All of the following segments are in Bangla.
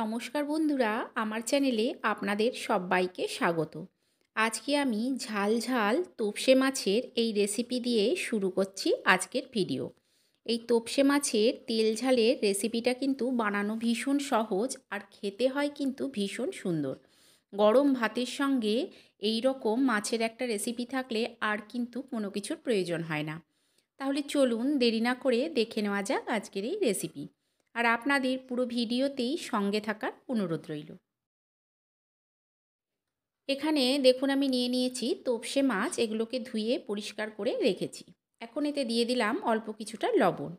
নমস্কার বন্ধুরা আমার চ্যানেলে আপনাদের সবাইকে স্বাগত আজকে আমি ঝাল ঝাল তোপসে মাছের এই রেসিপি দিয়ে শুরু করছি আজকের ভিডিও এই তোপসে মাছের তেল ঝালের রেসিপিটা কিন্তু বানানো ভীষণ সহজ আর খেতে হয় কিন্তু ভীষণ সুন্দর গরম ভাতের সঙ্গে এই রকম মাছের একটা রেসিপি থাকলে আর কিন্তু কোনো কিছুর প্রয়োজন হয় না তাহলে চলুন দেরি না করে দেখে নেওয়া যাক আজকের এই রেসিপি আর আপনাদের পুরো ভিডিওতেই সঙ্গে থাকার অনুরোধ রইল এখানে দেখুন আমি নিয়ে নিয়েছি তোপসে মাছ এগুলোকে ধুয়ে পরিষ্কার করে রেখেছি এখন এতে দিয়ে দিলাম অল্প কিছুটা লবণ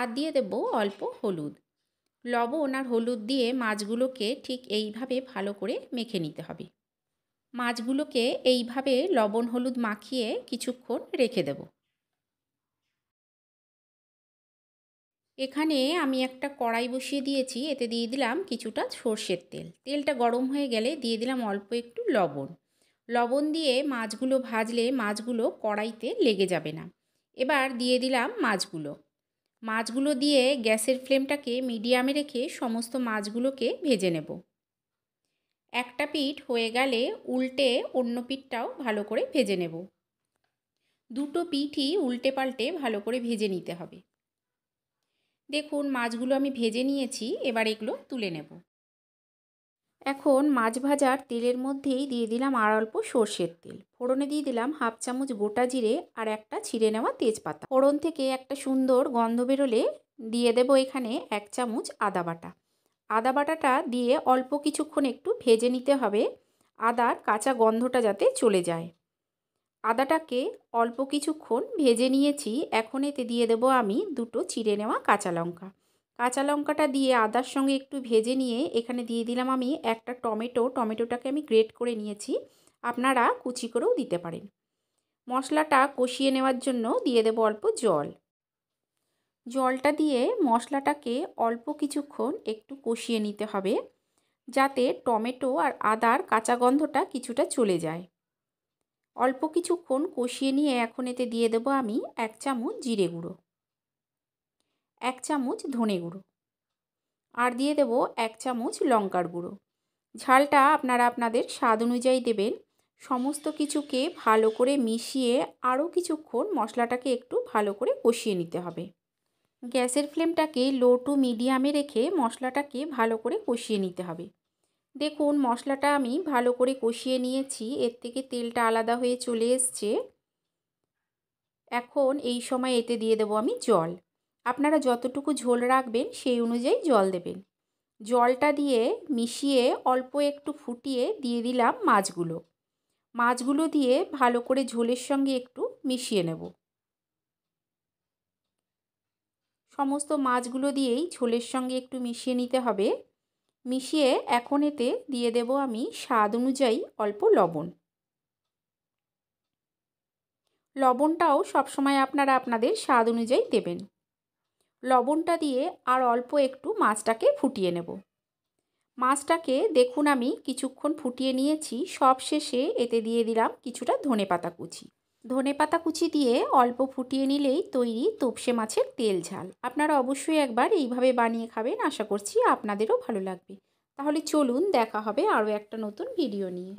আর দিয়ে দেব অল্প হলুদ লবণ আর হলুদ দিয়ে মাছগুলোকে ঠিক এইভাবে ভালো করে মেখে নিতে হবে মাছগুলোকে এইভাবে লবণ হলুদ মাখিয়ে কিছুক্ষণ রেখে দেবো এখানে আমি একটা কড়াই বসিয়ে দিয়েছি এতে দিয়ে দিলাম কিছুটা সর্ষের তেল তেলটা গরম হয়ে গেলে দিয়ে দিলাম অল্প একটু লবণ লবণ দিয়ে মাছগুলো ভাজলে মাছগুলো কড়াইতে লেগে যাবে না এবার দিয়ে দিলাম মাছগুলো মাছগুলো দিয়ে গ্যাসের ফ্লেমটাকে মিডিয়ামে রেখে সমস্ত মাছগুলোকে ভেজে নেব একটা পিঠ হয়ে গেলে উল্টে অন্য পিঠটাও ভালো করে ভেজে নেব দুটো পিঠই উল্টে পাল্টে ভালো করে ভেজে নিতে হবে দেখুন মাছগুলো আমি ভেজে নিয়েছি এবার এগুলো তুলে নেব এখন মাছ ভাজার তেলের মধ্যেই দিয়ে দিলাম আর অল্প সর্ষের তেল ফোড়নে দিয়ে দিলাম হাফ চামচ গোটা জিরে আর একটা ছিঁড়ে নেওয়া তেজপাতা ফোড়ন থেকে একটা সুন্দর গন্ধ বেরোলে দিয়ে দেব এখানে এক চামচ আদা বাটা আদা বাটাটা দিয়ে অল্প কিছুক্ষণ একটু ভেজে নিতে হবে আদার কাঁচা গন্ধটা যাতে চলে যায় আদাটাকে অল্প কিছুক্ষণ ভেজে নিয়েছি এখন এতে দিয়ে দেবো আমি দুটো চিড়ে নেওয়া কাঁচা লঙ্কা কাঁচা লঙ্কাটা দিয়ে আদার সঙ্গে একটু ভেজে নিয়ে এখানে দিয়ে দিলাম আমি একটা টমেটো টমেটোটাকে আমি গ্রেট করে নিয়েছি আপনারা কুচি করেও দিতে পারেন মশলাটা কষিয়ে নেওয়ার জন্য দিয়ে দেবো অল্প জল জলটা দিয়ে মশলাটাকে অল্প কিছুক্ষণ একটু কষিয়ে নিতে হবে যাতে টমেটো আর আদার কাঁচা গন্ধটা কিছুটা চলে যায় অল্প কিছুক্ষণ কষিয়ে নিয়ে এখন এতে দিয়ে দেবো আমি এক চামচ জিরে গুঁড়ো এক চামচ ধনে গুঁড়ো আর দিয়ে দেবো এক চামচ লঙ্কার গুঁড়ো ঝালটা আপনারা আপনাদের স্বাদ অনুযায়ী দেবেন সমস্ত কিছুকে ভালো করে মিশিয়ে আরও কিছুক্ষণ মশলাটাকে একটু ভালো করে কষিয়ে নিতে হবে গ্যাসের ফ্লেমটাকে লো টু মিডিয়ামে রেখে মশলাটাকে ভালো করে কষিয়ে নিতে হবে দেখুন মশলাটা আমি ভালো করে কষিয়ে নিয়েছি এর থেকে তেলটা আলাদা হয়ে চলে এসছে এখন এই সময় এতে দিয়ে দেবো আমি জল আপনারা যতটুকু ঝোল রাখবেন সেই অনুযায়ী জল দেবেন জলটা দিয়ে মিশিয়ে অল্প একটু ফুটিয়ে দিয়ে দিলাম মাছগুলো মাছগুলো দিয়ে ভালো করে ঝোলের সঙ্গে একটু মিশিয়ে নেব সমস্ত মাছগুলো দিয়েই ঝোলের সঙ্গে একটু মিশিয়ে নিতে হবে মিশিয়ে এখন এতে দিয়ে দেব আমি স্বাদ অনুযায়ী অল্প লবণ লবণটাও সবসময় আপনারা আপনাদের স্বাদ অনুযায়ী দেবেন লবণটা দিয়ে আর অল্প একটু মাছটাকে ফুটিয়ে নেব মাছটাকে দেখুন আমি কিছুক্ষণ ফুটিয়ে নিয়েছি সব শেষে এতে দিয়ে দিলাম কিছুটা ধনে পাতা কুচি ধনে পাতা কুচি দিয়ে অল্প ফুটিয়ে নিলেই তৈরি তোপসে মাছের তেল ঝাল আপনারা অবশ্যই একবার এইভাবে বানিয়ে খাবেন আশা করছি আপনাদেরও ভালো লাগবে তাহলে চলুন দেখা হবে আরও একটা নতুন ভিডিও নিয়ে